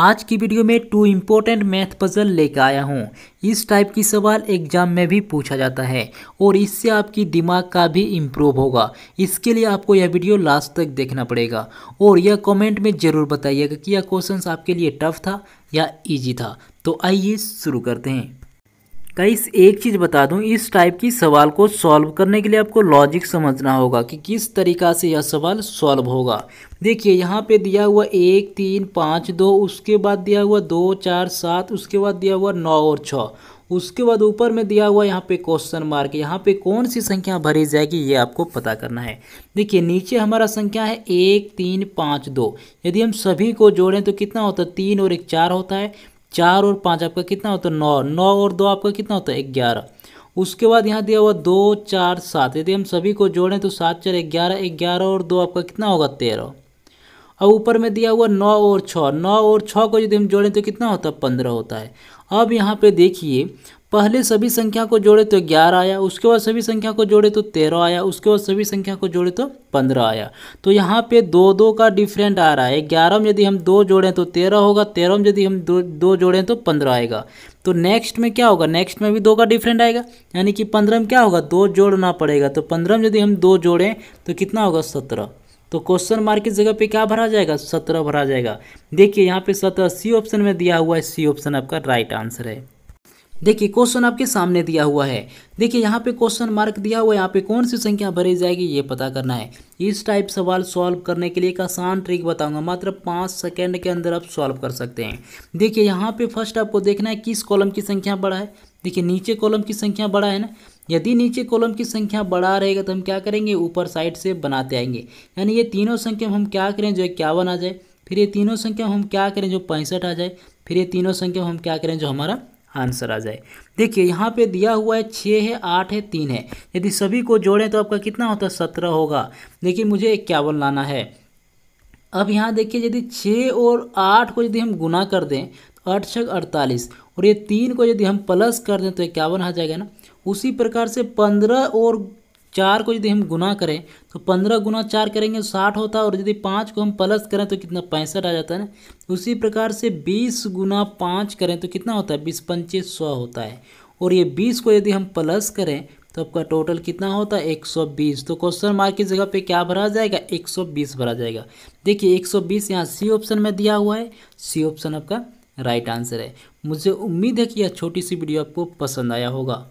आज की वीडियो में टू इम्पोर्टेंट मैथ पजल लेकर आया हूँ इस टाइप की सवाल एग्जाम में भी पूछा जाता है और इससे आपकी दिमाग का भी इम्प्रूव होगा इसके लिए आपको यह वीडियो लास्ट तक देखना पड़ेगा और यह कमेंट में ज़रूर बताइएगा कि यह क्वेश्चन आपके लिए टफ था या ईजी था तो आइए शुरू करते हैं कई एक चीज़ बता दूं इस टाइप की सवाल को सॉल्व करने के लिए आपको लॉजिक समझना होगा कि किस तरीका से यह सवाल सॉल्व होगा देखिए यहाँ पे दिया हुआ एक तीन पाँच दो उसके बाद दिया हुआ दो चार सात उसके बाद दिया हुआ नौ और छ उसके बाद ऊपर में दिया हुआ यहाँ पे क्वेश्चन मार्क यहाँ पे कौन सी संख्या भरी जाएगी ये आपको पता करना है देखिए नीचे हमारा संख्या है एक तीन पाँच दो यदि हम सभी को जोड़ें तो कितना होता है तीन और एक चार होता है चार और पाँच आपका कितना होता है नौ नौ और दो आपका कितना होता है ग्यारह उसके बाद यहाँ दिया हुआ दो चार सात यदि हम सभी को जोड़ें तो सात चार ग्यारह ग्यारह और दो आपका कितना होगा तेरह अब ऊपर में दिया हुआ नौ और छः नौ और छः को यदि हम जोड़ें तो कितना होता है पंद्रह होता है अब यहाँ पे देखिए पहले सभी संख्या को जोड़े तो ग्यारह आया उसके बाद सभी संख्या को जोड़े तो तेरह आया उसके बाद सभी संख्या को जोड़े तो पंद्रह आया तो यहाँ पे दो दो का डिफरेंट आ रहा है ग्यारह में यदि हम दो जोड़ें तो तेरह होगा तेरह में यदि हम दो दो जोड़ें तो पंद्रह आएगा तो नेक्स्ट में क्या होगा नेक्स्ट में भी दो का डिफरेंट आएगा यानी कि पंद्रह में क्या होगा दो जोड़ना पड़ेगा तो पंद्रह में यदि हम दो जोड़ें तो कितना होगा सत्रह तो क्वेश्चन मार्क की जगह पे क्या भरा जाएगा सत्रह भरा जाएगा देखिए यहाँ पे सत्रह सी ऑप्शन में दिया हुआ है सी ऑप्शन आपका राइट आंसर है देखिए क्वेश्चन आपके सामने दिया हुआ है देखिए यहाँ पे क्वेश्चन मार्क दिया हुआ है यहाँ पे कौन सी संख्या भरी जाएगी ये पता करना है इस टाइप सवाल सॉल्व करने के लिए एक आसान ट्रिक बताऊंगा मात्र पाँच सेकेंड के अंदर आप सॉल्व कर सकते हैं देखिए यहाँ पे फर्स्ट आपको देखना है किस कॉलम की संख्या बड़ा है देखिए नीचे कॉलम की संख्या बड़ा है ना यदि नीचे कॉलम की संख्या बढ़ा रहेगा तो हम क्या करेंगे ऊपर साइड से बनाते आएंगे यानी ये तीनों संख्या हम क्या करें जो इक्यावन आ जाए फिर ये तीनों संख्या हम क्या करें जो पैंसठ आ जाए फिर ये तीनों संख्या हम क्या करें जो हमारा आंसर आ जाए देखिए यहाँ पे दिया हुआ है छः है आठ है तीन है यदि सभी को जोड़ें तो आपका कितना होता है सत्रह होगा देखिए मुझे इक्यावन लाना है अब यहाँ देखिए यदि छः और आठ को यदि हम गुना कर दें तो आठ छः अड़तालीस और ये तीन को यदि हम प्लस कर दें तो इक्यावन आ जाएगा ना उसी प्रकार से पंद्रह और चार को यदि हम गुना करें तो पंद्रह गुना चार करेंगे तो साठ होता है और यदि पाँच को हम प्लस करें तो कितना पैंसठ आ जाता है ना उसी प्रकार से बीस गुना पाँच करें तो कितना होता है बीस पंचे सौ होता है और ये बीस को यदि हम प्लस करें तो आपका टोटल कितना होता है एक सौ बीस तो क्वेश्चन मार्क की जगह पे क्या भरा जाएगा एक सौ बीस भरा जाएगा देखिए एक सौ बीस यहाँ सी ऑप्शन में दिया हुआ है सी ऑप्शन आपका राइट आंसर है मुझे उम्मीद है कि यह छोटी सी वीडियो आपको पसंद आया होगा